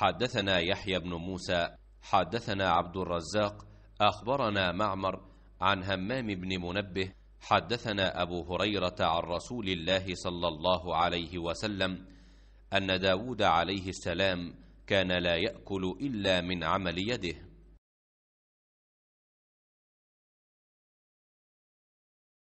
حدثنا يحيى بن موسى حدثنا عبد الرزاق أخبرنا معمر عن همام بن منبه حدثنا أبو هريرة عن رسول الله صلى الله عليه وسلم أن داود عليه السلام كان لا يأكل إلا من عمل يده